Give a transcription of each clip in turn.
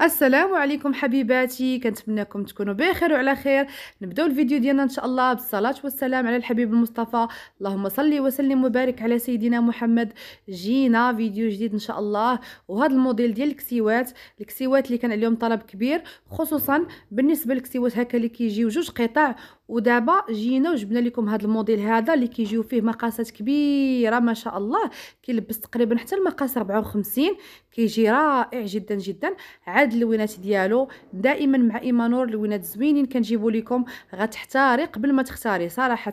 السلام عليكم حبيباتي كنتمنىكم تكونوا بخير وعلى خير نبداو الفيديو ديالنا ان شاء الله بالصلاه والسلام على الحبيب المصطفى اللهم صل وسلم وبارك على سيدنا محمد جينا فيديو جديد ان شاء الله وهذا الموديل ديال الكسيوات الكسيوات اللي كان عليهم طلب كبير خصوصا بالنسبه للكسيوات هكا اللي كيجيو جوج قطع ودابا جينا وجبنا لكم هذا الموديل هذا اللي كيجيو فيه مقاسات كبيره ما شاء الله كيلبس تقريبا حتى المقاس 54 كيجي رائع جدا جدا عاد اللوينات ديالو دائما مع ايمانور لوينات زوينين كنجيبو لكم غتحتاري قبل ما تختاري صراحه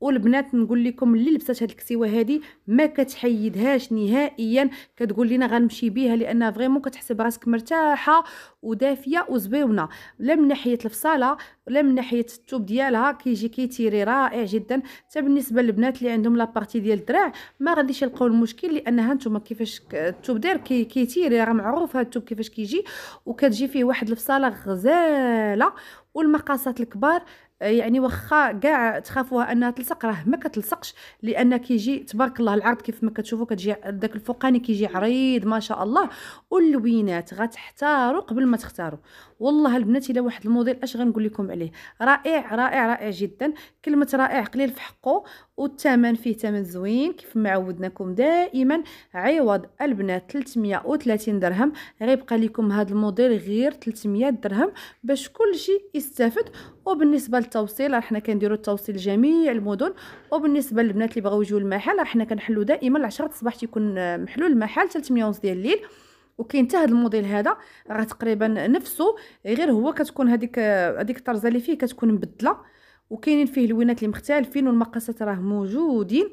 والبنات نقول لكم اللي لبسات هاد الكسيوه هادي ما كتحيدهاش نهائيا كتقول لنا غنمشي بيها لانها فريمون كتحسب راسك مرتاحه ودافيه وزبيونه لا من ناحيه الفصاله لا من ناحيه الثوب ديالها كيجي كيتيري رائع جدا حتى بالنسبه للبنات اللي عندهم لابارتي ديال الدراع ما غاديش يلقاو المشكل لانها نتوما كيفاش الثوب داير كيتيري راه معروف هاد الثوب كيفاش كيجي وكتجي فيه واحد الفصاله غزاله والمقاسات الكبار يعني واخا كاع تخافوها انها تلصق راه ما كتلصقش لان كيجي تبارك الله العرض كيف ما كتشوفوا كتجي داك الفوقاني كيجي عريض ما شاء الله واللوينات غتحتاروا قبل ما تختاروا والله البنات الا واحد الموديل اش غنقول لكم عليه رائع رائع رائع جدا كلمه رائع قليل في حقه والثمن فيه ثمن زوين كيف ما عودناكم دائما عوض البنات 330 درهم غيبقى لكم هذا الموديل غير 300 درهم باش كلشي يستافد وبالنسبه للتوصيل راه حنا كنديروا التوصيل جميع المدن وبالنسبه للبنات اللي بغاو يجيو المحل راه حنا كنحلوا دائما 10 الصباح تيكون محلول المحل ونص ديال الليل وكاين حتى هذا الموديل هذا راه تقريبا نفسه غير هو كتكون هذيك هذيك الطرزه اللي فيه كتكون مبدله وكاينين فيه لوينات اللي مختلفين والمقاسات راه موجودين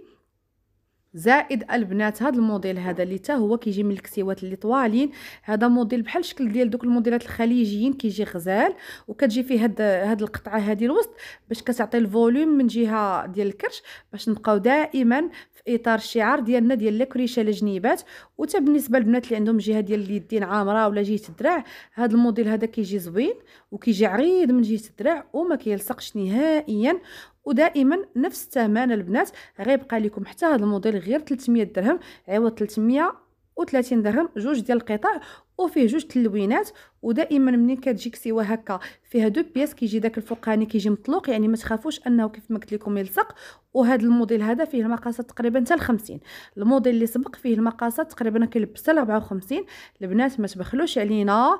زائد البنات هذا الموديل هذا اللي تا هو كيجي من الكسيوات اللي طوالين هذا موديل بحال الشكل ديال دوك الموديلات الخليجيين كيجي غزال وكتجي فيه هاد هاد القطعه هذه الوسط باش كتعطي الفوليوم من جهه ديال الكرش باش نبقاو دائما في اطار الشعار ديالنا ديال لاكريشه لجنيبات وتا بالنسبه للبنات اللي عندهم جهه ديال اليدين عامره ولا جهه الدراع هذا الموديل هذا كيجي زوين وكيجي عريض من جهه الدراع وما كيلصقش نهائيا ودائما نفس الثمن البنات غيبقى لكم حتى هذا الموديل غير 300 درهم عوض 300 و30 درهم جوج ديال القطع وفيه جوج تلوينات ودائما منين كتجيك سوا هكا فيها دو بياس كيجي داك الفوقاني كيجي مطلوق يعني ما تخافوش انه كيف ما قلت لكم يلصق وهذا الموديل هذا فيه المقاسات تقريبا حتى 50 الموديل اللي سبق فيه المقاسات تقريبا كيلبس حتى 54 البنات ما تبخلوش علينا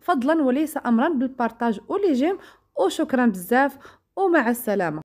فضلا وليس امرا بالبارطاج ولي جيم وشكرا بزاف ومع السلامه